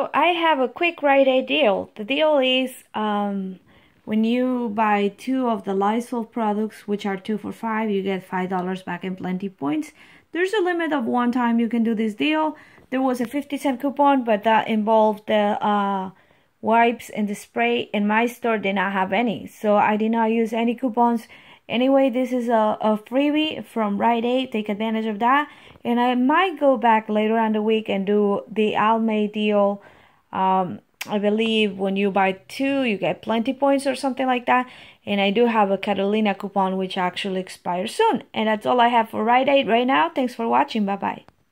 So I have a quick right deal. The deal is um, when you buy two of the Lysol products, which are two for five, you get five dollars back in plenty points. There's a limit of one time you can do this deal. There was a 50 cent coupon, but that involved the uh, wipes and the spray. and my store did not have any, so I did not use any coupons Anyway, this is a, a freebie from Rite Aid. Take advantage of that. And I might go back later on the week and do the Almay deal. Um, I believe when you buy two, you get plenty points or something like that. And I do have a Catalina coupon which actually expires soon. And that's all I have for Rite Aid right now. Thanks for watching. Bye bye.